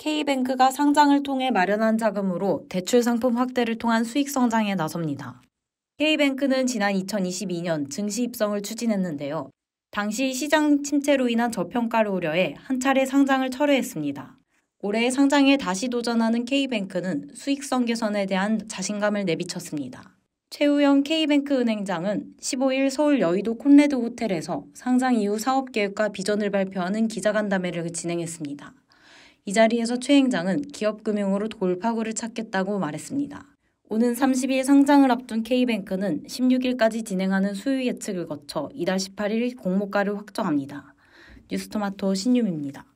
K뱅크가 상장을 통해 마련한 자금으로 대출 상품 확대를 통한 수익 성장에 나섭니다. K뱅크는 지난 2022년 증시 입성을 추진했는데요. 당시 시장 침체로 인한 저평가를 우려해 한 차례 상장을 철회했습니다. 올해 상장에 다시 도전하는 K뱅크는 수익성 개선에 대한 자신감을 내비쳤습니다. 최우영 K뱅크 은행장은 15일 서울 여의도 콘레드 호텔에서 상장 이후 사업 계획과 비전을 발표하는 기자간담회를 진행했습니다. 이 자리에서 최 행장은 기업금융으로 돌파구를 찾겠다고 말했습니다. 오는 30일 상장을 앞둔 K뱅크는 16일까지 진행하는 수요 예측을 거쳐 이달 18일 공모가를 확정합니다. 뉴스토마토 신유미입니다.